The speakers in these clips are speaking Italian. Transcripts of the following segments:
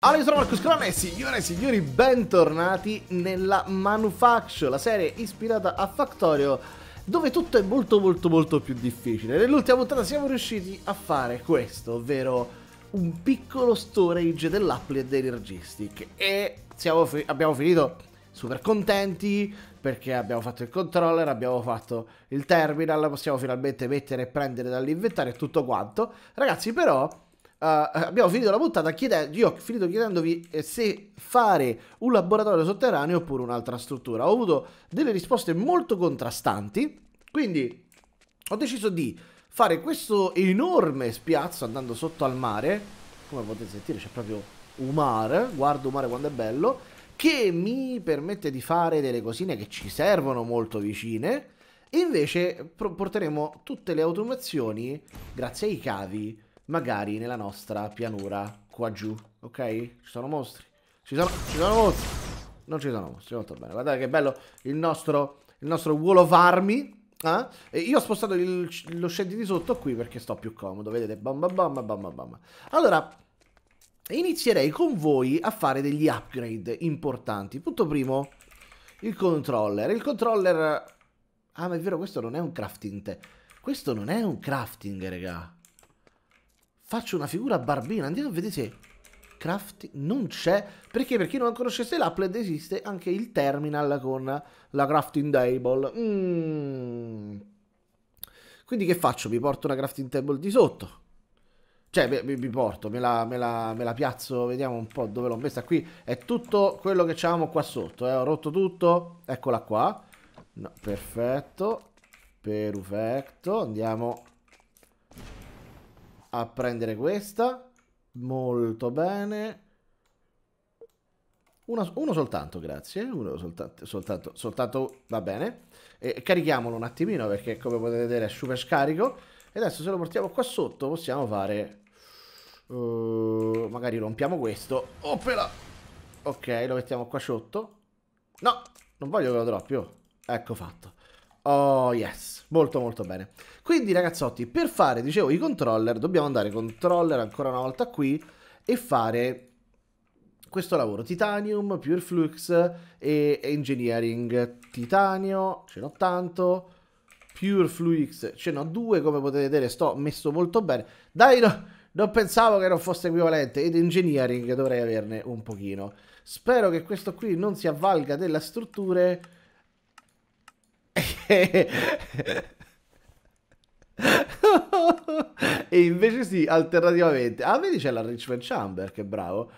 Allora, io sono Marcus Crown e signore e signori, bentornati nella Manufacture, la serie ispirata a Factorio, dove tutto è molto molto molto più difficile. Nell'ultima puntata siamo riusciti a fare questo, ovvero un piccolo storage dell'Apple e dei Registic. E fi abbiamo finito super contenti perché abbiamo fatto il controller, abbiamo fatto il terminal, possiamo finalmente mettere e prendere dall'inventario e tutto quanto. Ragazzi, però Uh, abbiamo finito la puntata, chiede- io ho finito chiedendovi eh, se fare un laboratorio sotterraneo oppure un'altra struttura. Ho avuto delle risposte molto contrastanti, quindi ho deciso di fare questo enorme spiazzo andando sotto al mare, come potete sentire c'è proprio un mare, guardo un mare quando è bello, che mi permette di fare delle cosine che ci servono molto vicine, e invece porteremo tutte le automazioni grazie ai cavi magari nella nostra pianura qua giù, ok? Ci sono mostri, ci sono, ci sono mostri, non ci sono mostri, molto bene, guardate che bello il nostro, il nostro wall of army, eh? E io ho spostato il, lo scendi di sotto qui perché sto più comodo, vedete, bam bam bam bam bam bam. Allora, inizierei con voi a fare degli upgrade importanti. Punto primo, il controller. Il controller... Ah, ma è vero, questo non è un crafting te. Questo non è un crafting, raga. Faccio una figura barbina. Andiamo a vedere se crafting non c'è. Perché per chi non conoscesse l'Appled esiste anche il terminal con la crafting table. Mm. Quindi che faccio? Mi porto una crafting table di sotto. Cioè, mi, mi porto, me la, me, la, me la, piazzo, vediamo un po' dove l'ho messa. Qui è tutto quello che avevamo qua sotto, eh. ho rotto tutto. Eccola qua. No, perfetto. Perfetto. Andiamo a prendere questa. Molto bene. Una, uno soltanto, grazie. Uno soltanto, soltanto, soltanto va bene. E carichiamolo un attimino perché come potete vedere è super scarico. E adesso se lo portiamo qua sotto possiamo fare... Uh, magari rompiamo questo. Oppela! Ok, lo mettiamo qua sotto. No, non voglio che lo droppi. Oh. Ecco fatto. Oh yes, molto molto bene. Quindi ragazzotti, per fare, dicevo, i controller, dobbiamo andare controller ancora una volta qui e fare questo lavoro. Titanium, Pure Flux e Engineering. Titanio, ce n'ho tanto. Pure Flux, ce n'ho due, come potete vedere sto messo molto bene. Dai, no, non pensavo che non fosse equivalente. Ed Engineering dovrei averne un pochino. Spero che questo qui non si avvalga della strutture e invece sì, alternativamente. Ah, vedi c'è la Richmond Chamber, che bravo.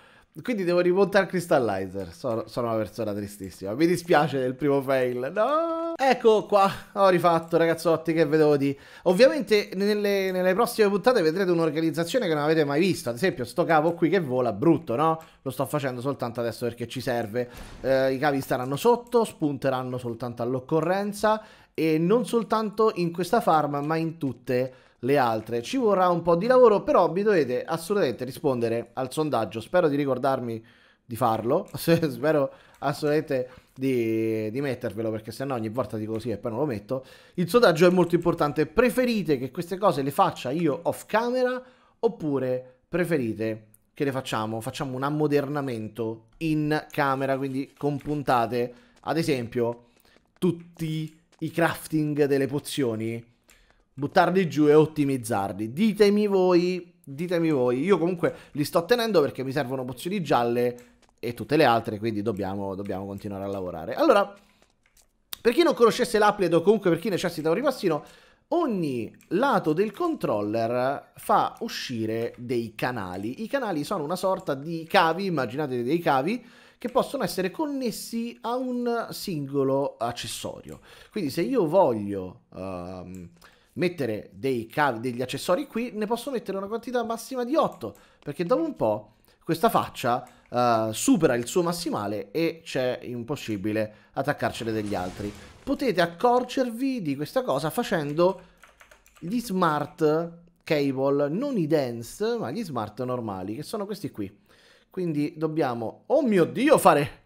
Quindi devo rimontare Crystallizer. Sono, sono, una persona tristissima. Mi dispiace del primo fail. No! Ecco qua, ho rifatto ragazzotti, che vedo di... Ovviamente nelle, nelle prossime puntate vedrete un'organizzazione che non avete mai visto. Ad esempio sto cavo qui che vola, brutto, no? Lo sto facendo soltanto adesso perché ci serve. Eh, I cavi staranno sotto, spunteranno soltanto all'occorrenza. E non soltanto in questa farm, ma in tutte le altre. Ci vorrà un po' di lavoro, però vi dovete assolutamente rispondere al sondaggio. Spero di ricordarmi di farlo, spero assolutamente di, di mettervelo perché sennò ogni volta dico così e poi non lo metto. Il sondaggio è molto importante. Preferite che queste cose le faccia io off camera oppure preferite che le facciamo? Facciamo un ammodernamento in camera, quindi con puntate, ad esempio, tutti i crafting delle pozioni buttarli giù e ottimizzarli. Ditemi voi, ditemi voi. Io comunque li sto tenendo perché mi servono pozioni gialle e tutte le altre, quindi dobbiamo, dobbiamo continuare a lavorare. Allora, per chi non conoscesse l'applet o comunque per chi necessita un ripassino, ogni lato del controller fa uscire dei canali. I canali sono una sorta di cavi, immaginate dei cavi, che possono essere connessi a un singolo accessorio. Quindi se io voglio... Um, mettere dei cavi, degli accessori qui, ne posso mettere una quantità massima di 8, perché dopo un po' questa faccia uh, supera il suo massimale e c'è impossibile attaccarcene degli altri. Potete accorgervi di questa cosa facendo gli smart cable, non i dense, ma gli smart normali, che sono questi qui. Quindi dobbiamo, oh mio Dio, fare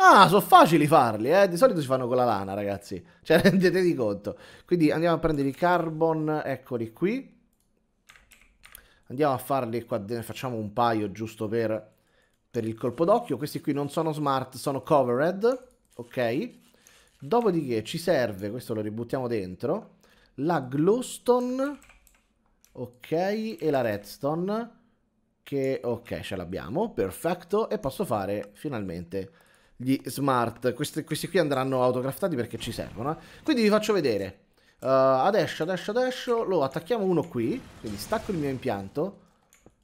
Ah, sono facili farli, eh. Di solito si fanno con la lana, ragazzi. Cioè, rendetevi conto. Quindi andiamo a prendere i carbon, eccoli qui. Andiamo a farli qua ne facciamo un paio giusto per, per il colpo d'occhio. Questi qui non sono smart, sono covered, ok? Dopodiché ci serve, questo lo ributtiamo dentro, la glowstone, ok, e la redstone, che ok, ce l'abbiamo, perfetto, e posso fare finalmente gli smart. Questi, questi qui andranno autograftati perché ci servono. Eh. Quindi vi faccio vedere. Uh, adesso, adesso, adesso lo attacchiamo uno qui. Quindi stacco il mio impianto.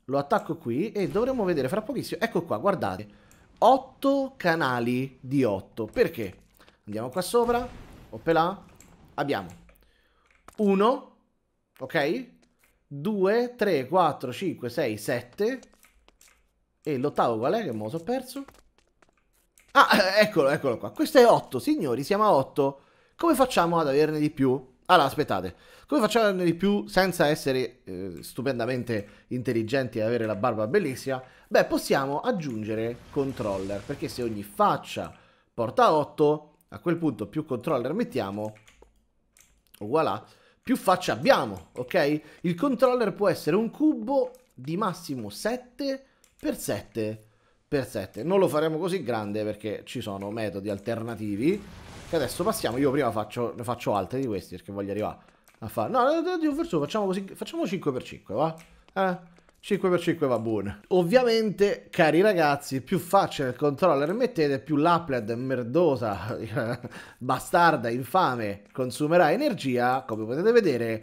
Lo attacco qui e dovremo vedere fra pochissimo. Ecco qua, guardate. 8 canali di 8. Perché? Andiamo qua sopra. Oppelà. Abbiamo 1. Ok? 2, 3, 4, 5, 6, 7. E l'ottavo qual è? Che mo' ho perso. Ah, eh, eccolo, eccolo qua. Questo è 8, signori, siamo a 8. Come facciamo ad averne di più? Allora, aspettate, come facciamo ad averne di più senza essere eh, stupendamente intelligenti e avere la barba bellissima? Beh, possiamo aggiungere controller, perché se ogni faccia porta 8, a quel punto più controller mettiamo, voilà, più facce abbiamo, ok? Il controller può essere un cubo di massimo 7 x 7 per 7. Non lo faremo così grande perché ci sono metodi alternativi. Che adesso passiamo. Io prima faccio, ne faccio altri di questi perché voglio arrivare a fare. No, eh, eh, verso, facciamo così. Facciamo 5x5, va? Eh? 5x5 va buono. Ovviamente, cari ragazzi, più facile il controller mettete, più l'applet merdosa, bastarda, infame, consumerà energia, come potete vedere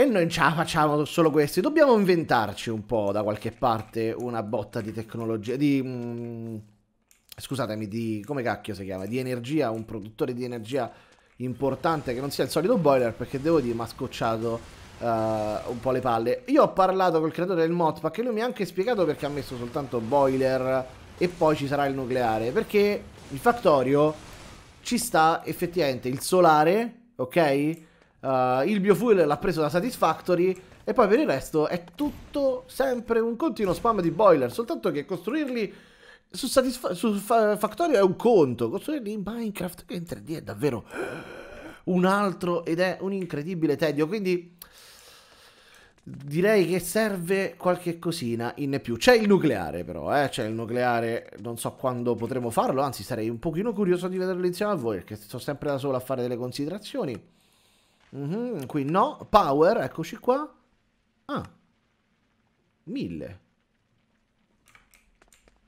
e noi non ce la facciamo solo questi, dobbiamo inventarci un po' da qualche parte una botta di tecnologia, di... Mh, mm, scusatemi, di... come cacchio si chiama? Di energia, un produttore di energia importante che non sia il solito boiler, perché devo dire mi ha scocciato uh, un po' le palle. Io ho parlato col creatore del modpack e lui mi ha anche spiegato perché ha messo soltanto boiler e poi ci sarà il nucleare, perché il factorio ci sta effettivamente il solare, ok? Uh, il biofuel l'ha preso da Satisfactory e poi per il resto è tutto sempre un continuo spam di boiler, soltanto che costruirli su, Satisf- su fa- Factorio è un conto, costruirli in Minecraft che in 3D è davvero un altro ed è un incredibile tedio, quindi direi che serve qualche cosina in più. C'è il nucleare però, eh? c'è il nucleare, non so quando potremo farlo, anzi sarei un pochino curioso di vederlo insieme a voi perché sto sempre da solo a fare delle considerazioni. Mm-hmm, qui no. Power, eccoci qua. Ah. 1000.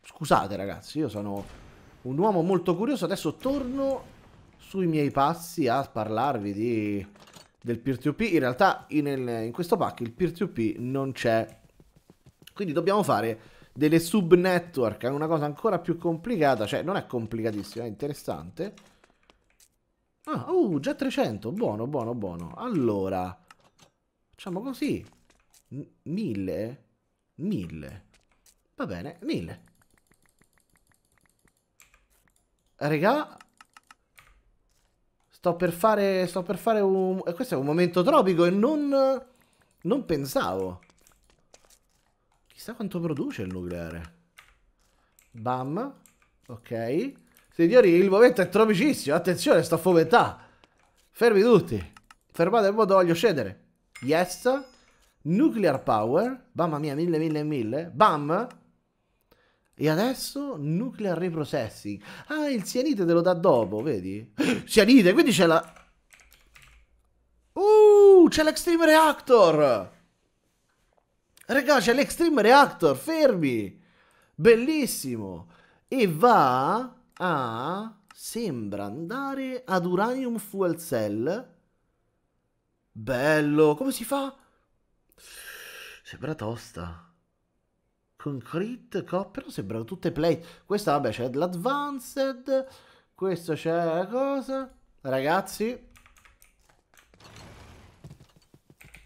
Scusate ragazzi, io sono un uomo molto curioso. Adesso torno sui miei passi a parlarvi di, del peer-to-peer. In realtà in, il, in questo pack il peer-to-peer non c'è. Quindi dobbiamo fare delle sub-network. È una cosa ancora più complicata. Cioè non è complicatissima, è interessante Ah, uh, già 300, buono, buono, buono. Allora, facciamo così. 1000? 1000. Va bene, 1000. Regà, sto per fare, sto per fare un... Eh, questo è un momento tropico e non... Non pensavo. Chissà quanto produce il nucleare. Bam. Ok. Signori, il momento è tropicissimo. Attenzione, sto a fomentà. Fermi tutti. Fermate il modo, voglio scendere. Yes. Nuclear power. Mamma mia, mille, mille, mille. Bam. E adesso nuclear reprocessing. Ah, il sianite te lo dà dopo, vedi? Sianite, quindi c'è la... Uh, c'è l'extreme reactor. Regà, c'è l'extreme reactor, fermi. Bellissimo. E va a... Sembra andare ad Uranium Fuel Cell. Bello, come si fa? Sembra tosta. Concrete, co, però sembrano tutte plate. Questa, vabbè, c'è l'Advanced. Questo c'è cosa? Ragazzi,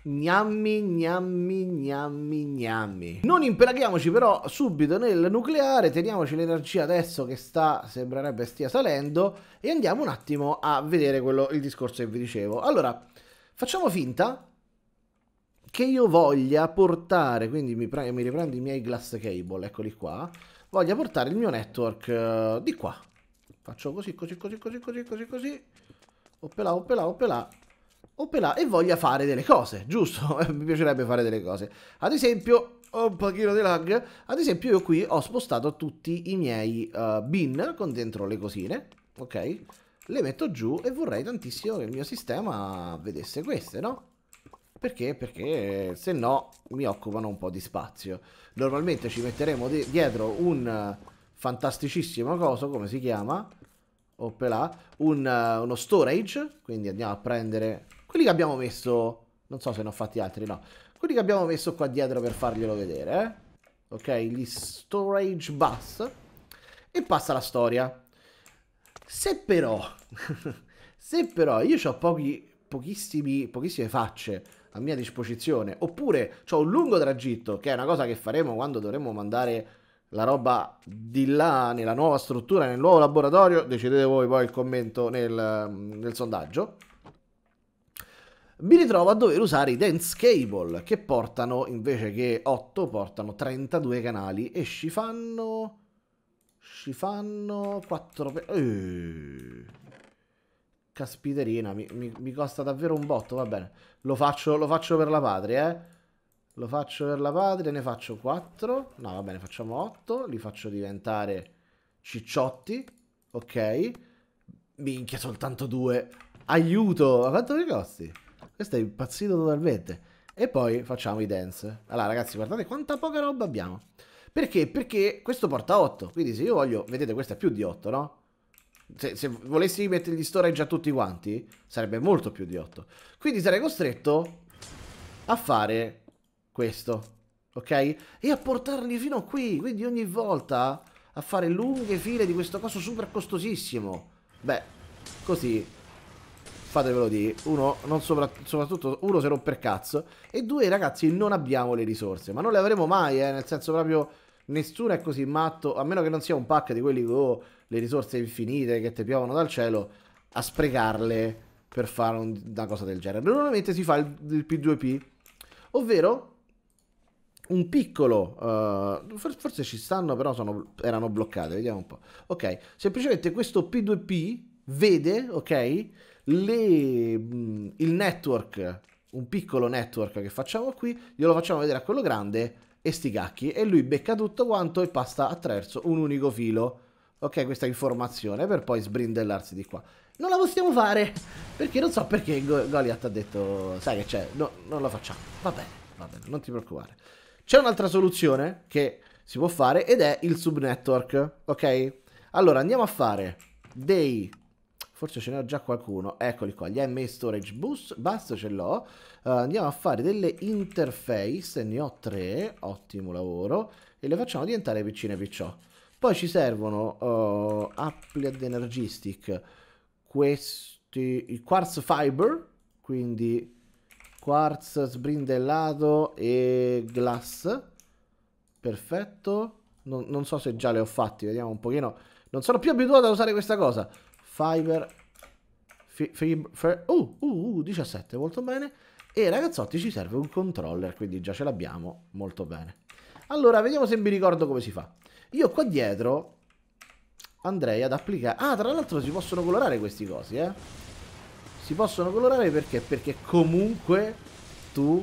Gnammi, gnammi, gnammi, gnammi. Non imperaghiamoci però subito nel nucleare, teniamoci l'energia adesso che sta, sembrerebbe stia salendo, e andiamo un attimo a vedere quello, il discorso che vi dicevo. Allora, facciamo finta che io voglia portare, quindi mi, mi riprendo i miei glass cable, eccoli qua, voglia portare il mio network eh, di qua. Faccio così, così, così, così, così, così, così, oppela, oppela, oppela, operaio e voglia fare delle cose, giusto? Mi piacerebbe fare delle cose. Ad esempio, ho un pochino di lag, ad esempio io qui ho spostato tutti i miei uh, bin con dentro le cosine, ok? Le metto giù e vorrei tantissimo che il mio sistema vedesse queste, no? Perché? Perché se no mi occupano un po' di spazio. Normalmente ci metteremo di dietro un uh, fantasticissimo coso, come si chiama? Oppelà, un, uh, uno storage, quindi andiamo a prendere quelli che abbiamo messo... Non so se ne ho fatti altri, no. Quelli che abbiamo messo qua dietro per farglielo vedere, eh? Ok, gli storage bus. E passa la storia. Se però... se però io ho pochi, pochissimi, pochissime facce a mia disposizione, oppure ho un lungo tragitto, che è una cosa che faremo quando dovremo mandare la roba di là nella nuova struttura, nel nuovo laboratorio, decidete voi poi il commento nel, nel sondaggio mi ritrovo a dover usare i dance cable che portano invece che 8 portano 32 canali e ci fanno ci fanno 4 eh. caspiterina mi, mi, mi, costa davvero un botto va bene lo faccio, lo faccio per la patria eh lo faccio per la patria ne faccio 4 no va bene facciamo 8 li faccio diventare cicciotti ok minchia soltanto 2 aiuto ma quanto mi costi questo è impazzito totalmente. E poi facciamo i dance. Allora, ragazzi, guardate quanta poca roba abbiamo. Perché? Perché questo porta 8. Quindi se io voglio... Vedete, questo è più di 8, no? Se, se volessi mettergli storage a tutti quanti, sarebbe molto più di 8. Quindi sarei costretto a fare questo. Ok? E a portarli fino a qui. Quindi ogni volta a fare lunghe file di questo coso super costosissimo. Beh, così fatevelo dire, uno, non sopra, soprattutto uno se rompe il cazzo e due ragazzi non abbiamo le risorse, ma non le avremo mai, eh, nel senso proprio nessuno è così matto, a meno che non sia un pack di quelli con oh, le risorse infinite che ti piovono dal cielo, a sprecarle per fare un, una cosa del genere. Normalmente si fa il, il P2P, ovvero un piccolo uh, forse ci stanno però sono, erano bloccate vediamo un po' ok semplicemente questo P2P vede ok le, mm, il network, un piccolo network che facciamo qui, glielo facciamo vedere a quello grande e sti cacchi. E lui becca tutto quanto e passa attraverso un unico filo. Ok, questa informazione per poi sbrindellarsi di qua. Non la possiamo fare perché non so perché Goliath ha detto, sai che c'è, no, non la facciamo. Va bene, va bene, non ti preoccupare. C'è un'altra soluzione che si può fare ed è il subnetwork, ok? Allora andiamo a fare dei Forse ce n'è già qualcuno. Eccoli qua, gli MA Storage Boost, Basta, ce l'ho. Uh, andiamo a fare delle interface. Ne ho tre. Ottimo lavoro. E le facciamo diventare piccine picciò. Poi ci servono uh, eh, Applied Energistic. Questi... Il Quartz Fiber. Quindi Quartz sbrindellato e Glass. Perfetto. Non, non so se già le ho fatti. Vediamo un pochino. Non sono più abituato ad usare questa cosa. Fiverr, oh, uh, uh, 17, uh, molto bene. E ragazzotti ci serve un controller, quindi già ce l'abbiamo, molto bene. Allora, vediamo se mi ricordo come si fa. Io qua dietro andrei ad applicare... Ah, tra l'altro si possono colorare questi cosi, eh? Si possono colorare perché? Perché comunque tu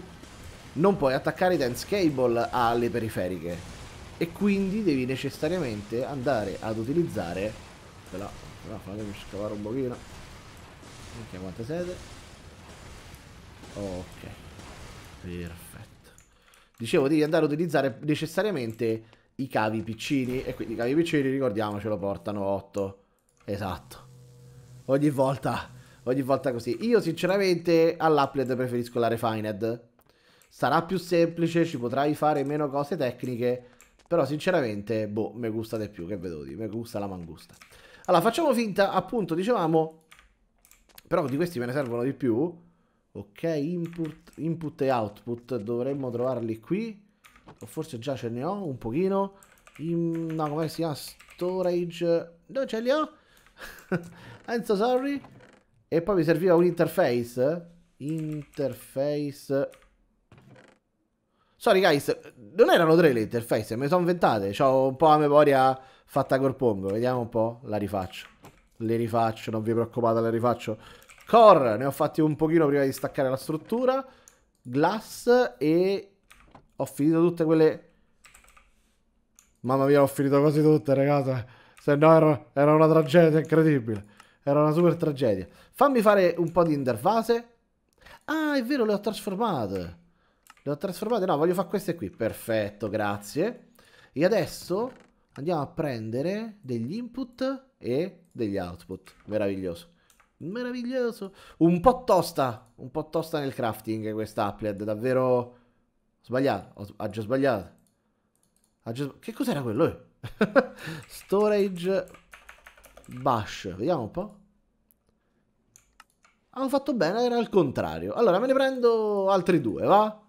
non puoi attaccare i dance cable alle periferiche. E quindi devi necessariamente andare ad utilizzare là però fatemi scavare un pochino anche quante sete ok perfetto dicevo devi andare a utilizzare necessariamente i cavi piccini e quindi i cavi piccini ricordiamocelo portano 8 esatto ogni volta ogni volta così io sinceramente all'applet preferisco la refined sarà più semplice ci potrai fare meno cose tecniche però sinceramente boh mi gusta di più che vedo di me gusta la mangusta allora, facciamo finta, appunto, dicevamo... Però di questi me ne servono di più. Ok, input, input e output. Dovremmo trovarli qui. O forse già ce ne ho, un pochino. In, no, come si chiama? Storage... Dove ce li ho? I'm so sorry. E poi mi serviva un interface. Interface... Sorry guys, non erano tre le interface, me le sono inventate. Ho un po' la memoria fatta col pongo. Vediamo un po'. La rifaccio. Le rifaccio, non vi preoccupate, le rifaccio. Core, ne ho fatti un pochino prima di staccare la struttura. Glass e... Ho finito tutte quelle... Mamma mia, ho finito quasi tutte, ragazzi. Se no era, era una tragedia incredibile. Era una super tragedia. Fammi fare un po' di interfase. Ah, è vero, le ho trasformate. Le ho trasformate. No, voglio fare queste qui. Perfetto, grazie. E adesso andiamo a prendere degli input e degli output. Meraviglioso. Meraviglioso. Un po' tosta, un po' tosta nel crafting questa applet, davvero... Sbagliato, ho, ha già sbagliato. Ha già... Che cos'era quello? Storage bash, vediamo un po'. Hanno fatto bene, era al contrario. Allora me ne prendo altri due, va?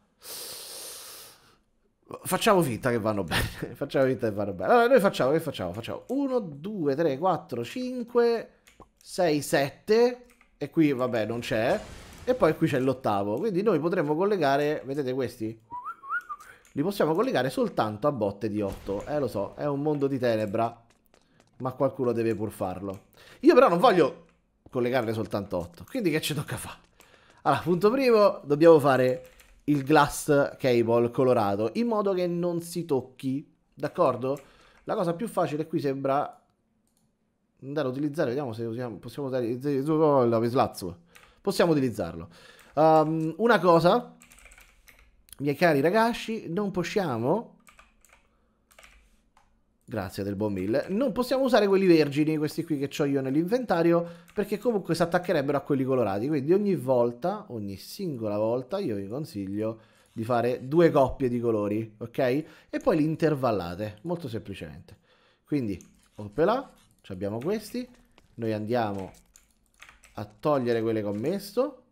Facciamo finta che vanno bene. facciamo finta che vanno bene. Allora, noi facciamo, che facciamo? Facciamo 1, 2, 3, 4, 5, 6, 7. E qui, vabbè, non c'è. E poi qui c'è l'ottavo. Quindi noi potremmo collegare, vedete questi? Li possiamo collegare soltanto a botte di 8. Eh, lo so, è un mondo di tenebra. Ma qualcuno deve pur farlo. Io però non voglio collegarne soltanto 8. Quindi che ci tocca fare? Allora, punto primo, dobbiamo fare il glass cable colorato in modo che non si tocchi, d'accordo? La cosa più facile qui sembra andare a utilizzare, vediamo se usiamo, possiamo usare oh, Possiamo utilizzarlo. Um, una cosa, miei cari ragazzi, non possiamo Grazie del buon mille. Non possiamo usare quelli vergini, questi qui che ho io nell'inventario, perché comunque si attaccherebbero a quelli colorati. Quindi ogni volta, ogni singola volta, io vi consiglio di fare due coppie di colori, ok? E poi li intervallate, molto semplicemente. Quindi, opela, abbiamo questi. Noi andiamo a togliere quelle che ho messo,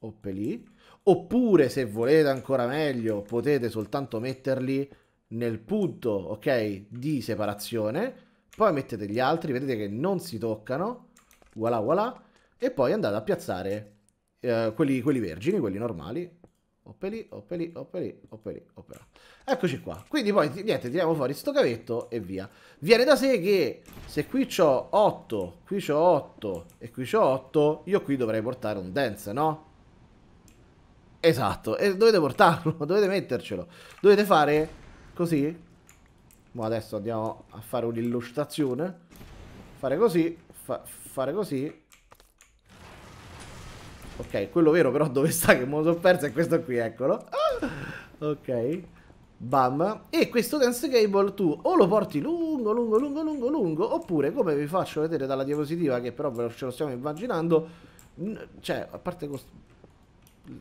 oppelì. Oppure, se volete ancora meglio, potete soltanto metterli nel punto, ok, di separazione, poi mettete gli altri, vedete che non si toccano, voilà voilà, e poi andate a piazzare eh, quelli, quelli vergini, quelli normali, Oppeli, oppeli, oppeli, oppeli, oppeli. Eccoci qua. Quindi poi, niente, tiriamo fuori sto cavetto e via. Viene da sé che se qui ho 8, qui ho 8 e qui ho 8, io qui dovrei portare un dance, no? Esatto, e dovete portarlo, dovete mettercelo. Dovete fare così. Ma adesso andiamo a fare un'illustrazione. Fare così, fa fare così. Ok, quello vero però dove sta che me lo sono perso è questo qui, eccolo. Ah! ok. Bam. E questo dance cable tu o lo porti lungo, lungo, lungo, lungo, lungo, oppure come vi faccio vedere dalla diapositiva, che però ve ce lo stiamo immaginando, cioè, a parte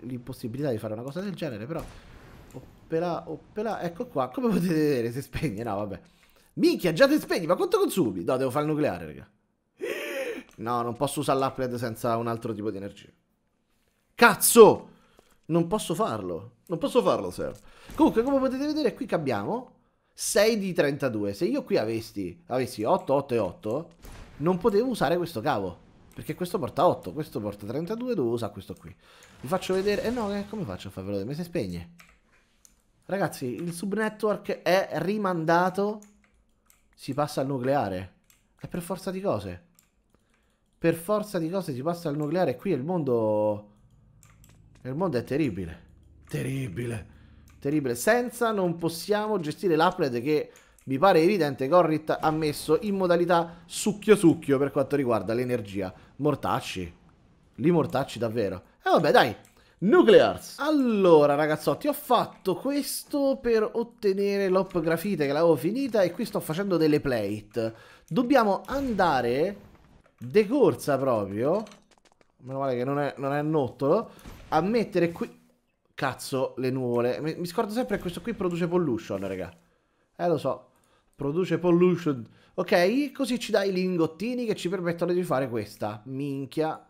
l'impossibilità di fare una cosa del genere, però oppela, oppela, ecco qua, come potete vedere si spegne, no vabbè. Minchia, già ti spegni, ma quanto consumi? No, devo fare il nucleare, raga. No, non posso usare l'upgrade senza un altro tipo di energia. Cazzo! Non posso farlo. Non posso farlo, Sir. Comunque, come potete vedere, qui cambiamo 6 di 32. Se io qui avessi, avessi 8, 8 e 8, non potevo usare questo cavo. Perché questo porta 8, questo porta 32, dovevo usare questo qui. Vi faccio vedere... Eh no, eh, come faccio a farvelo vedere? Mi si spegne. Ragazzi, il subnetwork è rimandato. Si passa al nucleare. È per forza di cose. Per forza di cose si passa al nucleare. Qui il mondo... Il mondo è terribile. Terribile. Terribile. Senza non possiamo gestire l'upgrade che mi pare evidente Corrit ha messo in modalità succhio succhio per quanto riguarda l'energia. Mortacci. Li mortacci davvero. E eh vabbè dai, Nuclears. Allora, ragazzotti, ho fatto questo per ottenere l'op grafite che l'avevo finita e qui sto facendo delle plate. Dobbiamo andare de corsa proprio. Meno male che non è, non è nottolo. A mettere qui. Cazzo, le nuvole. Mi, mi scordo sempre che questo qui produce pollution, raga. Eh, lo so. Produce pollution. Ok, così ci dai i lingottini che ci permettono di fare questa. Minchia,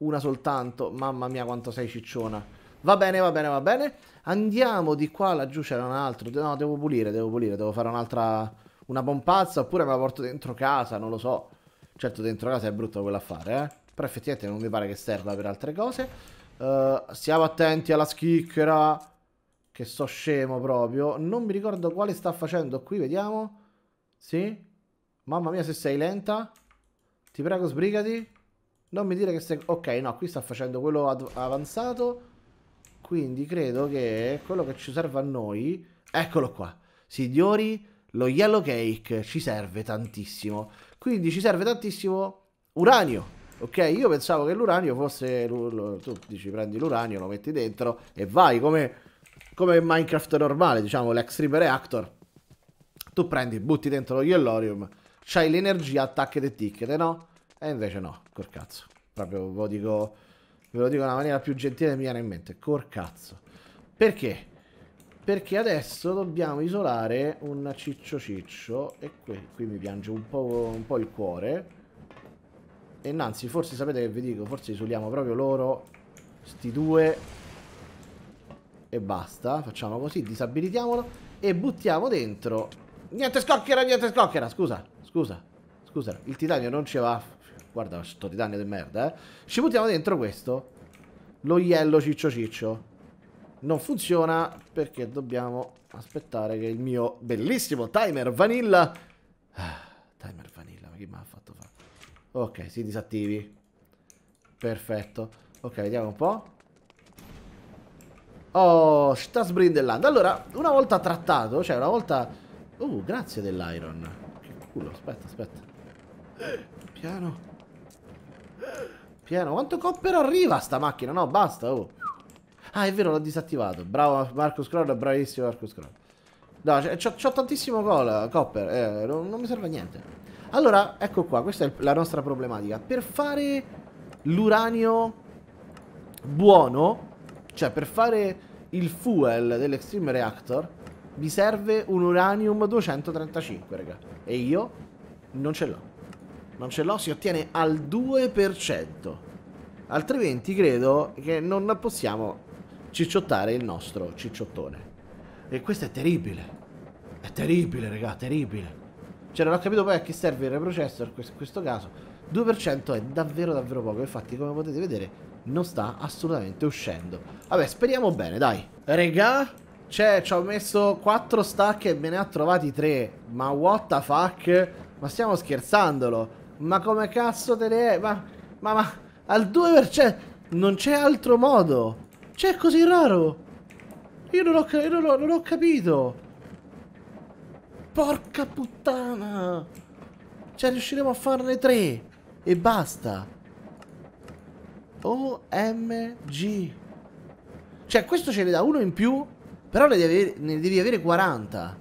una soltanto. Mamma mia, quanto sei cicciona. Va bene, va bene, va bene. Andiamo di qua, laggiù c'era un altro. No, devo pulire, devo pulire, devo fare un'altra... Una pompazza oppure me la porto dentro casa, non lo so. Certo, dentro casa è brutto quello a fare, eh. Però effettivamente non mi pare che serva per altre cose. Uh, stiamo attenti alla schicchera. Che so scemo proprio. Non mi ricordo quale sta facendo qui, vediamo. Sì? Mamma mia se sei lenta. Ti prego sbrigati. Non mi dire che se... Ok, no, qui sta facendo quello avanzato. Quindi credo che quello che ci serve a noi... Eccolo qua. Signori, lo yellow cake ci serve tantissimo. Quindi ci serve tantissimo uranio. Ok, io pensavo che l'uranio fosse... Tu dici prendi l'uranio, lo metti dentro e vai come, come Minecraft normale, diciamo l'extreme reactor. Tu prendi, butti dentro lo yellorium, c'hai l'energia, attacchi e ticket, no? E invece no, col cazzo. Proprio ve lo dico, ve lo dico nella maniera più gentile che mi viene in mente, col cazzo. Perché? Perché adesso dobbiamo isolare un ciccio ciccio e qui, qui mi piange un po', un po' il cuore. E anzi, forse sapete che vi dico, forse isoliamo proprio loro, sti due, e basta. Facciamo così, disabilitiamolo e buttiamo dentro. Niente scocchera, niente scocchera, scusa, scusa, scusa, il titanio non ci va Guarda sto titanio di merda eh. Ci buttiamo dentro questo Lo iello ciccio ciccio Non funziona perché dobbiamo aspettare che il mio bellissimo timer vanilla ah, Timer vanilla ma chi mi ha fatto fare Ok si disattivi Perfetto Ok vediamo un po' Oh, sta sbrindellando. Allora, una volta trattato, cioè una volta... Uh, grazie dell'iron. Che culo, aspetta, aspetta. Piano. Pieno, quanto copper arriva sta macchina? No, basta, oh. Ah, è vero, l'ho disattivato. Bravo Marco Scroll, bravissimo Marco Scroll. No, c'ho tantissimo cola, copper, eh, non, non mi serve a niente. Allora, ecco qua, questa è la nostra problematica. Per fare l'uranio buono, cioè per fare il fuel dell'Extreme Reactor, mi serve un uranium 235, raga. E io non ce l'ho non ce l'ho, si ottiene al 2%. Altrimenti credo che non possiamo cicciottare il nostro cicciottone. E questo è terribile. È terribile, raga, terribile. Cioè, non ho capito poi a che serve il reprocessor in questo caso. 2% è davvero davvero poco, infatti come potete vedere non sta assolutamente uscendo. Vabbè, speriamo bene, dai. Regà, cioè, ci ho messo 4 stack e me ne ha trovati 3. Ma what the fuck? Ma stiamo scherzandolo? Ma come cazzo te ne è? Ma, ma, ma, al 2%? Non c'è altro modo. C'è così raro. Io non ho, io non ho, non ho capito. Porca puttana! Cioè, riusciremo a farne 3 E basta! OMG! Cioè, questo ce ne dà uno in più, però ne devi, avere, ne devi avere 40.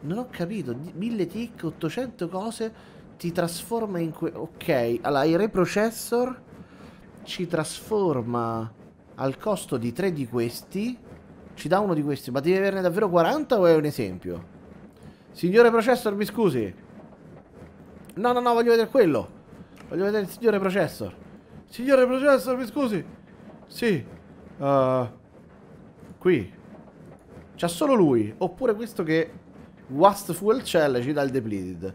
Non ho capito, 1000 tick, 800 cose ti trasforma in... ok, allora il reprocessor ci trasforma al costo di 3 di questi, ci dà uno di questi, ma devi averne davvero 40 o è un esempio? Signore processor, mi scusi. No, no, no, voglio vedere quello. Voglio vedere il signore processor. Signore processor, mi scusi. Sì. Uh, qui. C'ha solo lui. Oppure questo che... Wast Fuel Cell ci dà il depleted.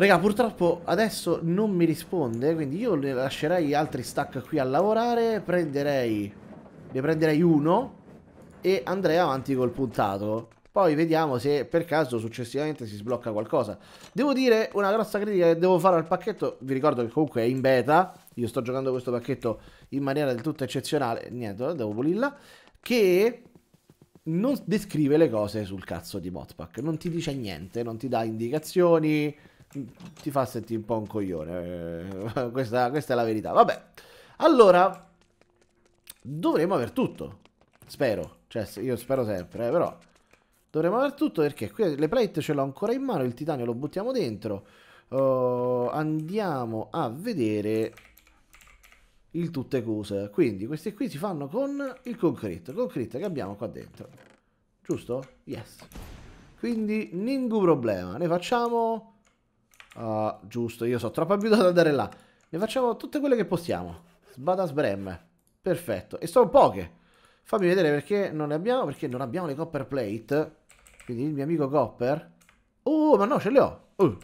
Raga, purtroppo adesso non mi risponde, quindi io ne lascerei altri stack qui a lavorare, prenderei... ne prenderei uno e andrei avanti col puntato. Poi vediamo se per caso successivamente si sblocca qualcosa. Devo dire una grossa critica che devo fare al pacchetto, vi ricordo che comunque è in beta, io sto giocando questo pacchetto in maniera del tutto eccezionale, niente, devo pulirla, che non descrive le cose sul cazzo di Modpack, non ti dice niente, non ti dà indicazioni, ti fa sentire un po' un coglione. Eh, questa, questa è la verità. Vabbè. Allora, dovremo aver tutto. Spero. Cioè, io spero sempre, eh, però... Dovremmo aver tutto perché qui le plate ce l'ho ancora in mano, il titanio lo buttiamo dentro. Uh, andiamo a vedere il tutte cose. Quindi queste qui si fanno con il concreto, concreto che abbiamo qua dentro. Giusto? Yes. Quindi ningún problema. Ne facciamo Uh, giusto, io so troppo abituato ad andare là. Ne facciamo tutte quelle che possiamo. Sbada sbrem. Perfetto. E sono poche. Fammi vedere perché non ne abbiamo, perché non abbiamo le copper plate. Quindi il mio amico copper. Oh, ma no, ce le ho. Uh.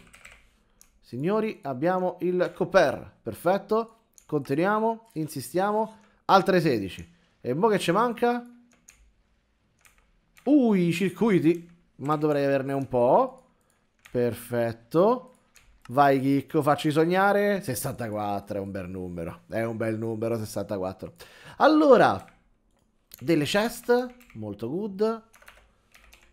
Signori, abbiamo il copper. Perfetto. Continuiamo, insistiamo. Altre 16. E mo che ci manca? Ui, uh, i circuiti. Ma dovrei averne un po'. Perfetto. Vai Chicco, facci sognare. 64 è un bel numero. È un bel numero 64. Allora, delle chest, molto good.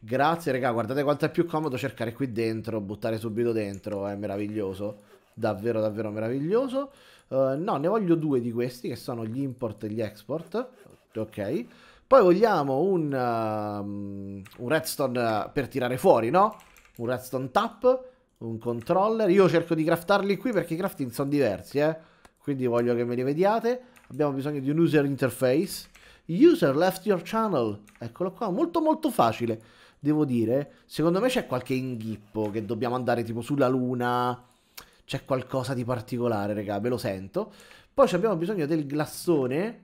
Grazie, raga, guardate quanto è più comodo cercare qui dentro, buttare subito dentro, è meraviglioso. Davvero, davvero meraviglioso. Uh, no, ne voglio due di questi, che sono gli import e gli export. Ok. Poi vogliamo un, uh, un redstone per tirare fuori, no? Un redstone tap un controller. Io cerco di craftarli qui perché i crafting sono diversi, eh. Quindi voglio che me li vediate. Abbiamo bisogno di un user interface. User left your channel. Eccolo qua, molto molto facile, devo dire. Secondo me c'è qualche inghippo che dobbiamo andare tipo sulla luna. C'è qualcosa di particolare, raga, ve lo sento. Poi abbiamo bisogno del glassone.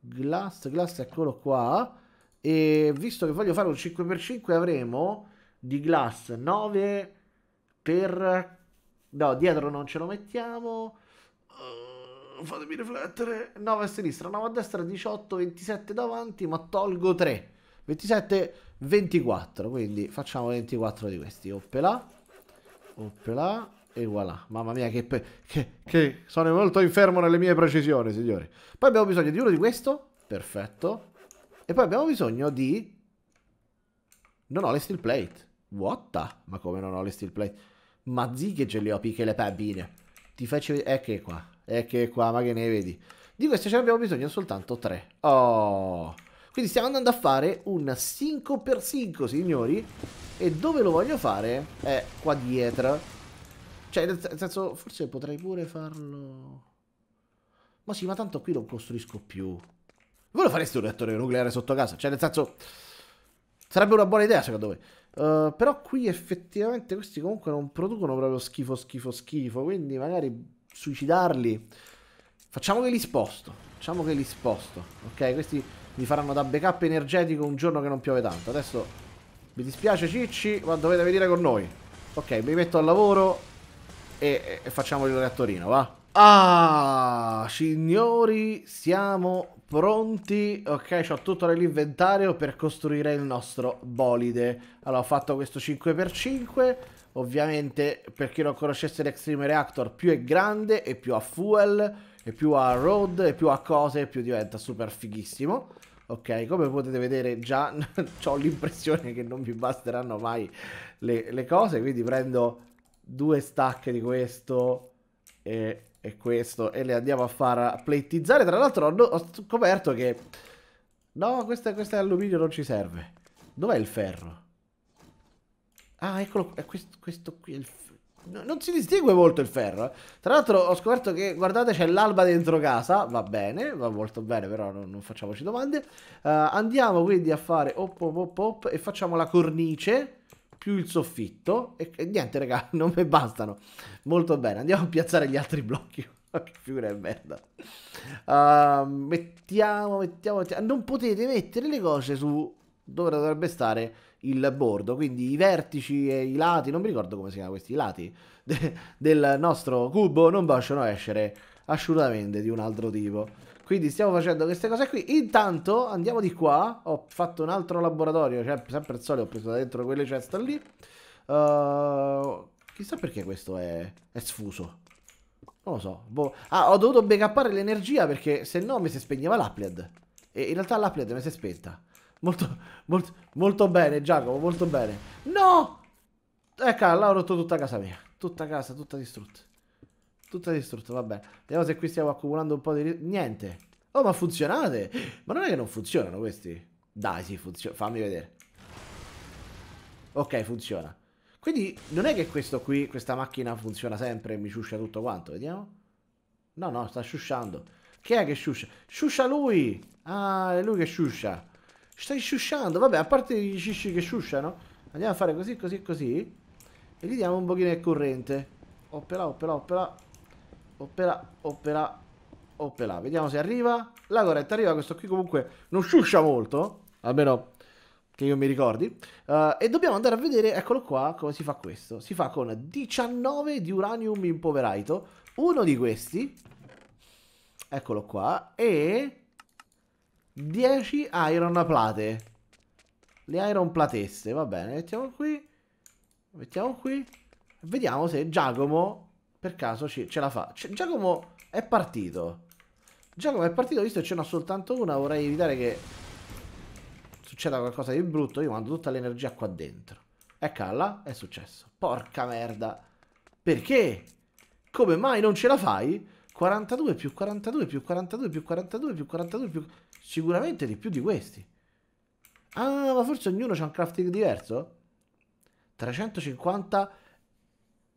Glass, glass, eccolo qua. E visto che voglio fare un 5x5 avremo di glass 9 per... No, dietro non ce lo mettiamo. Uh, fatemi riflettere. 9 a sinistra, 9 a destra, 18, 27 davanti, ma tolgo 3. 27, 24. Quindi facciamo 24 di questi. Oppela. Oppela. E voilà. Mamma mia, che, che, che sono molto infermo nelle mie precisioni, signori. Poi abbiamo bisogno di uno di questo. Perfetto. E poi abbiamo bisogno di... Non ho le steel plate. What? The? Ma come non ho le steel plate? Ma che ce le ho picche le pebbine. Ti faccio vedere... Ecco eh, qua. Ecco qua, ma che ne vedi? Di queste ce ne abbiamo bisogno soltanto tre. Oh... Quindi stiamo andando a fare un 5x5, signori. E dove lo voglio fare? È eh, qua dietro. Cioè, nel senso, forse potrei pure farlo... Ma sì, ma tanto qui non costruisco più. Voi lo fareste un reattore nucleare sotto casa? Cioè, nel senso... Sarebbe una buona idea, secondo me. Eh, però qui effettivamente questi comunque non producono proprio schifo, schifo, schifo. Quindi magari suicidarli. Facciamo che li sposto. Facciamo che li sposto. Ok, questi mi faranno da backup energetico un giorno che non piove tanto. Adesso mi dispiace Cicci, ma dovete venire con noi. Ok, mi metto al lavoro e, e, e facciamo il reattorino, va? Ah, signori, siamo Pronti? Ok, ho tutto nell'inventario per costruire il nostro bolide. Allora, ho fatto questo 5x5. Ovviamente, per chi non conoscesse l'Extreme Reactor, più è grande e più ha fuel, e più ha road, e più ha cose, e più diventa super fighissimo. Ok, come potete vedere già ho l'impressione che non mi basteranno mai le, le cose, quindi prendo due stack di questo e e questo e le andiamo a far plettizzare. Tra l'altro no, ho scoperto che... No, questo è alluminio non ci serve. Dov'è il ferro? Ah, eccolo qua. Questo, questo, qui è il ferro. non si distingue molto il ferro. Eh. Tra l'altro ho scoperto che, guardate, c'è l'alba dentro casa. Va bene, va molto bene, però non, non facciamoci domande. Uh, andiamo quindi a fare op, op, op, op e facciamo la cornice più il soffitto e, e niente raga non mi bastano molto bene andiamo a piazzare gli altri blocchi che figura è merda uh, mettiamo, mettiamo mettiamo non potete mettere le cose su dove dovrebbe stare il bordo, quindi i vertici e i lati, non mi ricordo come si chiama questi lati de, del nostro cubo non possono essere assolutamente di un altro tipo. Quindi stiamo facendo queste cose qui. Intanto andiamo di qua. Ho fatto un altro laboratorio. Cioè, sempre il sole ho preso da dentro quelle ceste cioè, lì. Uh, chissà perché questo è, è sfuso. Non lo so. Boh. Ah, ho dovuto backuppare l'energia perché se no mi si spegneva l'Upled. E in realtà l'Upled mi si è spenta. Molto, molto, molto bene, Giacomo, molto bene. No! Ecco, l'ho rotto tutta casa mia. Tutta casa, tutta distrutta. Tutto distrutto, vabbè. Vediamo se qui stiamo accumulando un po' di... Niente. Oh, ma funzionate! Ma non è che non funzionano questi? Dai, sì, funziona. Fammi vedere. Ok, funziona. Quindi non è che questo qui, questa macchina funziona sempre e mi ciuscia tutto quanto. Vediamo. No, no, sta sciusciando. Chi è che sciuscia? Sciuscia lui! Ah, è lui che sciuscia. Stai sciusciando. Vabbè, a parte gli cicci che sciusciano. Andiamo a fare così, così, così. E gli diamo un pochino di corrente. Oppela, oppela, oppela. Opera, opera, opera. Vediamo se arriva. La corretta arriva. Questo qui comunque non sciuscia molto. Almeno che io mi ricordi. Uh, e dobbiamo andare a vedere, eccolo qua, come si fa questo. Si fa con 19 di uranium impoverito. Uno di questi. Eccolo qua. E 10 iron plate. Le iron platesse, va bene. Mettiamo qui. Mettiamo qui. Vediamo se Giacomo per caso ce la fa. C Giacomo è partito. Giacomo è partito, visto che ce n'ho soltanto una, vorrei evitare che succeda qualcosa di brutto. Io mando tutta l'energia qua dentro. Eccola, è successo. Porca merda. Perché? Come mai non ce la fai? 42 più 42 più 42 più 42 più 42 più... Sicuramente di più di questi. Ah, ma forse ognuno c'ha un crafting diverso? 350...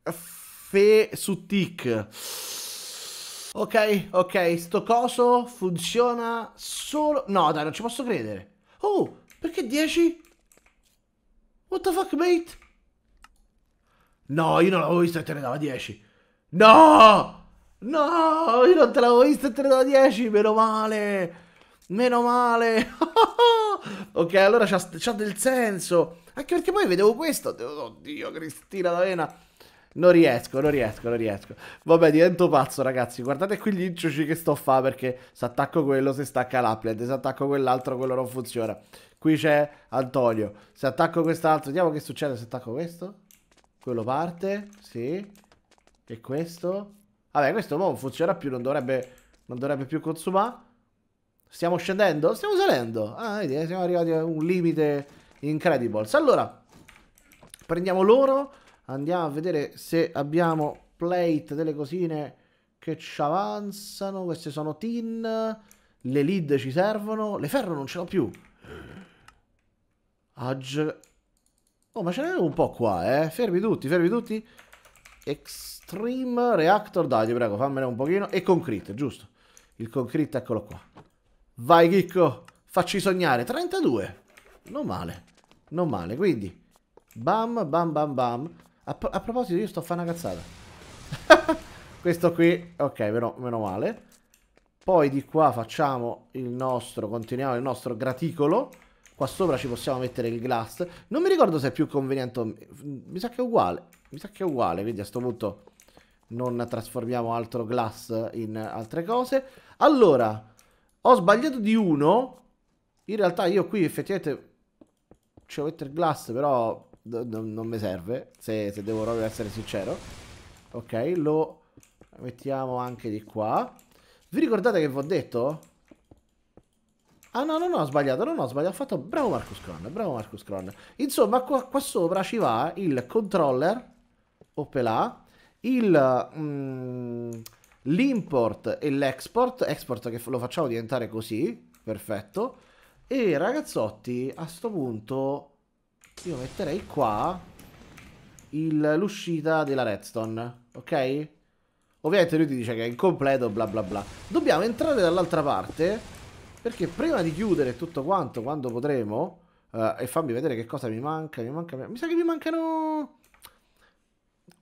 F Fe su Tic. Ok, ok, sto coso funziona solo... No, dai, non ci posso credere. Oh, perché 10? What the fuck, mate? No, io non l'avevo visto e te ne dava 10. No! No, io non te l'avevo visto e te ne dava 10, meno male. Meno male. ok, allora c'ha del senso. Anche perché poi vedevo questo. Oddio, Cristina D'Avena. Non riesco, non riesco, non riesco. Vabbè, divento pazzo, ragazzi. Guardate qui gli inciuci che sto a fare. perché se attacco quello si stacca l'applet. se attacco quell'altro quello non funziona. Qui c'è Antonio. Se attacco quest'altro, vediamo che succede se attacco questo. Quello parte, sì. E questo. Vabbè, questo non funziona più, non dovrebbe, non dovrebbe più consumare. Stiamo scendendo? Stiamo salendo. Ah, vedi, eh, siamo arrivati a un limite incredibles. Allora, prendiamo loro Andiamo a vedere se abbiamo plate, delle cosine che ci avanzano. Queste sono tin. Le lead ci servono. Le ferro non ce l'ho più. Agge... Oh, ma ce n'è un po' qua, eh. Fermi tutti, fermi tutti. Extreme Reactor. Dai, ti prego, fammene un pochino. E Concrete, giusto. Il Concrete, eccolo qua. Vai, Chicco. Facci sognare. 32. Non male. Non male, quindi... Bam, bam, bam, bam. A, pro a, proposito, io sto a fare una cazzata. Questo qui, ok, meno, meno male. Poi di qua facciamo il nostro, continuiamo il nostro graticolo. Qua sopra ci possiamo mettere il glass. Non mi ricordo se è più conveniente. Mi sa che è uguale. Mi sa che è uguale, quindi a questo punto non trasformiamo altro glass in altre cose. Allora, ho sbagliato di uno. In realtà io qui effettivamente ci ho mettere il glass, però non, non mi serve, se, se devo proprio essere sincero. Ok, lo mettiamo anche di qua. Vi ricordate che vi ho detto? Ah no, no, no, ho sbagliato, no, no, ho sbagliato, ho fatto bravo Marcus Cron, bravo Marcus Cron. Insomma, qua, qua, sopra ci va il controller, oppelà, il, mm, l'import e l'export, export che lo facciamo diventare così, perfetto. E ragazzotti, a sto punto io metterei qua l'uscita della redstone, ok? Ovviamente lui ti dice che è incompleto, bla bla bla. Dobbiamo entrare dall'altra parte, perché prima di chiudere tutto quanto, quando potremo, uh, e fammi vedere che cosa mi manca, mi manca, mi sa che mi mancano...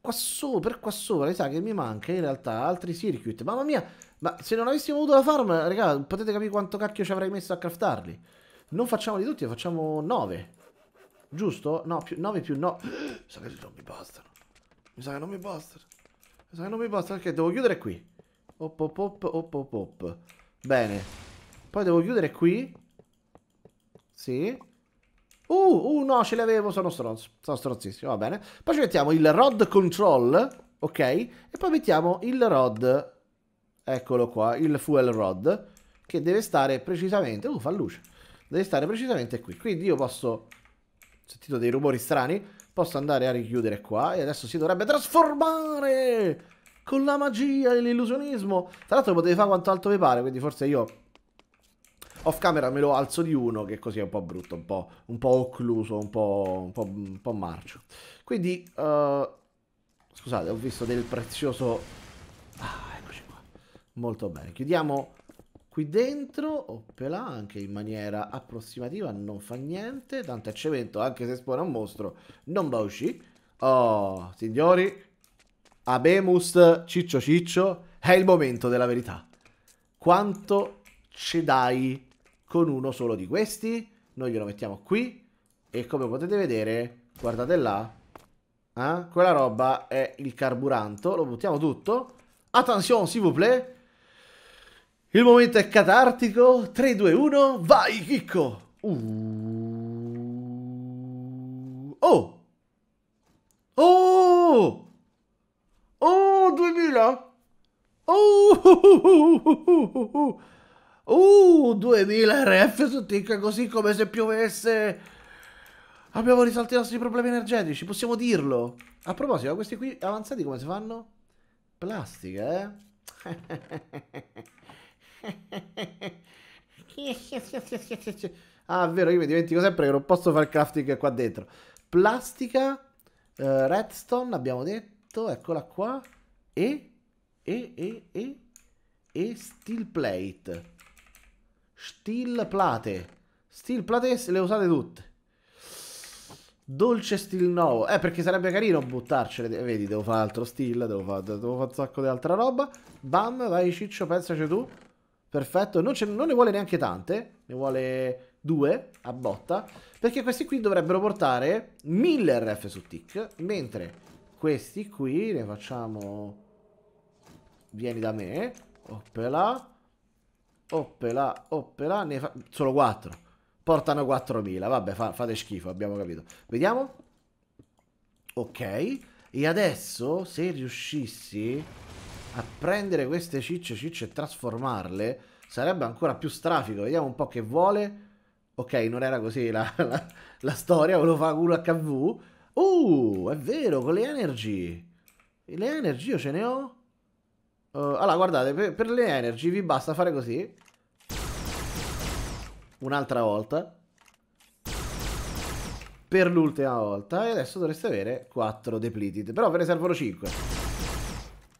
Qua sopra, per qua sopra, mi sa che mi manca in realtà altri circuit. Mamma mia, ma se non avessimo avuto la farm, raga, potete capire quanto cacchio ci avrei messo a craftarli. Non facciamoli tutti, facciamo 9. Giusto? No, più, 9 più 9. Mi sa che non mi bastano. Mi sa che non mi bastano. Mi sa che non mi bastano. Perché devo chiudere qui. Op, op, op, op, op, op. Bene. Poi devo chiudere qui. Sì. Uh, uh, no, ce l'avevo, sono stronzo. Sono stronzissimo, va bene. Poi ci mettiamo il rod control, ok? E poi mettiamo il rod, eccolo qua, il fuel rod, che deve stare precisamente... Uh, fa luce. Deve stare precisamente qui. Quindi io posso sentito dei rumori strani. Posso andare a richiudere qua e adesso si dovrebbe trasformare con la magia e l'illusionismo. Tra l'altro potete fare quanto alto vi pare, quindi forse io off camera me lo alzo di uno, che così è un po' brutto, un po', un po occluso, un po', un po', un po marcio. Quindi, uh, scusate, ho visto del prezioso... Ah, eccoci qua. Molto bene. Chiudiamo qui dentro, oppela, anche in maniera approssimativa, non fa niente, tanto è cemento, anche se spona un mostro, non va usci. Oh, signori, Abemus, Ciccio Ciccio, è il momento della verità. Quanto ci dai con uno solo di questi? Noi glielo mettiamo qui e come potete vedere, guardate là, eh? quella roba è il carburante, lo buttiamo tutto. Attenzione, s'il vous plaît, il momento è catartico. 3, 2, 1, vai, chicco! Uh. Oh! Oh! Oh, 2000! Oh! Uh, 2000 RF su Ticca, così come se piovesse. Abbiamo risolto i nostri problemi energetici, possiamo dirlo. A proposito, questi qui avanzati come si fanno? Plastica, eh? ah, vero, io mi dimentico sempre che non posso fare crafting qua dentro. Plastica, eh, redstone, abbiamo detto, eccola qua. E, e, e, e, e steel plate. Steel plate. Steel plate le usate tutte. Dolce steel nuovo. Eh, perché sarebbe carino buttarcele. Vedi, devo fare altro steel, devo fare, devo fare un sacco di altra roba. Bam, vai ciccio, pensaci tu. Perfetto, non, non, ne vuole neanche tante, ne vuole due a botta, perché questi qui dovrebbero portare 1000 RF su tick, mentre questi qui ne facciamo... Vieni da me, oppela, oppela, oppela, ne fa... solo 4. Portano 4000, vabbè, fa fate schifo, abbiamo capito. Vediamo. Ok, e adesso se riuscissi a prendere queste cicce cicce e trasformarle sarebbe ancora più strafico. Vediamo un po' che vuole. Ok, non era così la, la, la storia, ve lo fa culo HV. Uh, è vero, con le energy. Le energy io ce ne ho. Uh, allora, guardate, per, per le energy vi basta fare così. Un'altra volta. Per l'ultima volta. E adesso dovreste avere 4 depleted. Però ve ne servono 5.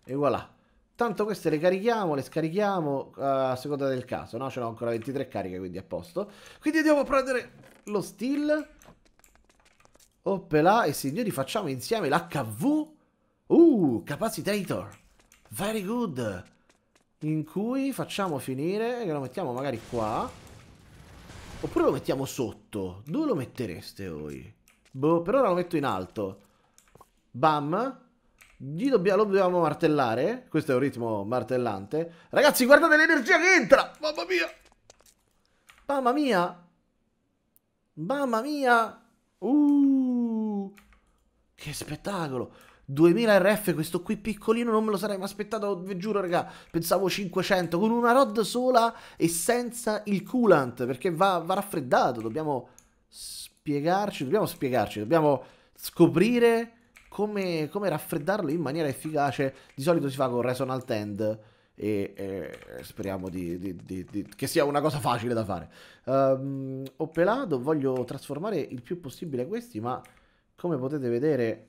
E voilà. Tanto queste le carichiamo, le scarichiamo uh, a seconda del caso, no? Ce l'ho ancora 23 cariche, quindi a posto. Quindi andiamo a prendere lo steel. Oppela, e signori, facciamo insieme l'HV. Uh, Capacitator. Very good. In cui facciamo finire, che lo mettiamo magari qua. Oppure lo mettiamo sotto. Dove lo mettereste voi? Boh, per ora lo metto in alto. Bam. Gli dobbiamo, lo dobbiamo martellare. Questo è un ritmo martellante. Ragazzi, guardate l'energia che entra! Mamma mia! Mamma mia! Mamma mia! Uh! Che spettacolo! 2000 RF, questo qui piccolino non me lo sarei mai aspettato, vi giuro raga, pensavo 500, con una rod sola e senza il coolant, perché va, va raffreddato, dobbiamo spiegarci, dobbiamo spiegarci, dobbiamo scoprire come, come, raffreddarlo in maniera efficace. Di solito si fa con Resonant End. E, e speriamo di, di, di, che sia una cosa facile da fare. Um, ehm, ho pelato, voglio trasformare il più possibile questi, ma come potete vedere...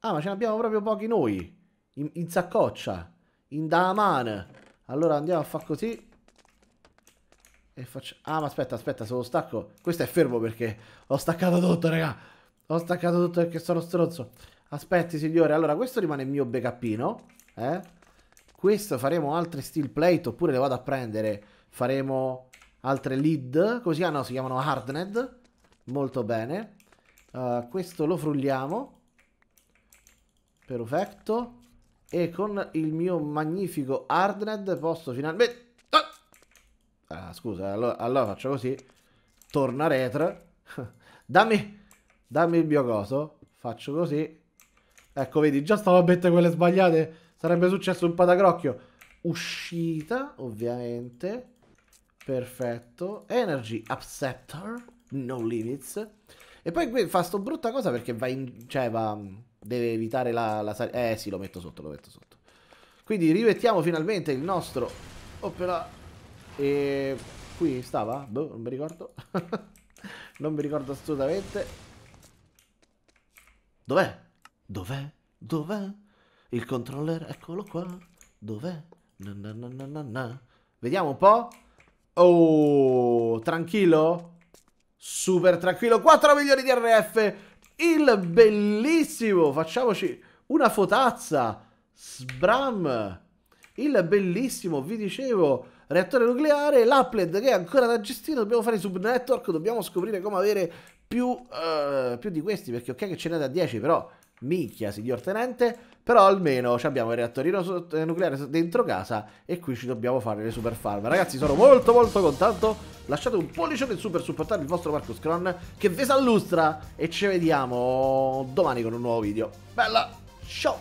Ah, ma ce ne abbiamo proprio pochi noi. In, in saccoccia. In daman. Allora andiamo a fare così. E faccio... Ah, ma aspetta, aspetta, se lo stacco... Questo è fermo perché ho staccato tutto, raga. Ho staccato tutto perché sono stronzo. Aspetti, signore. Allora, questo rimane il mio backupino. Eh? Questo faremo altre steel plate, oppure le vado a prendere. Faremo altre lead. Così, ah no, si chiamano hardened. Molto bene. Uh, questo lo frulliamo. Perfetto. E con il mio magnifico hardened posso finalmente... Ah! ah, scusa, allora, allora faccio così. Torna retro. dammi, dammi il mio coso. Faccio così. Ecco, vedi, già stavo a mettere quelle sbagliate. Sarebbe successo un patacrocchio. Uscita, ovviamente. Perfetto. Energy Acceptor. No limits. E poi fa sto brutta cosa perché va in... Cioè, va... Deve evitare la, la Eh, sì, lo metto sotto, lo metto sotto. Quindi rimettiamo finalmente il nostro... Opera. E... Qui stava? Boh, non mi ricordo. non mi ricordo assolutamente. Dov'è? Dov'è? Dov'è? Il controller, eccolo qua. Dov'è? Na, na, na, na, na. Vediamo un po'. Oh, tranquillo. Super tranquillo. 4 milioni di RF. Il bellissimo. Facciamoci una fotazza. Sbram. Il bellissimo, vi dicevo, reattore nucleare. L'Apled che è ancora da gestire. Dobbiamo fare i subnetwork. Dobbiamo scoprire come avere più, uh, più di questi. Perché ok che ce n'è da 10, però... Minchia, signor tenente, però almeno abbiamo il reattorino eh, nucleare dentro casa e qui ci dobbiamo fare le super farm. Ragazzi, sono molto molto contento. Lasciate un pollicione in su per supportare il vostro Marcus Cron che vi sallustra e ci vediamo domani con un nuovo video. Bella, ciao!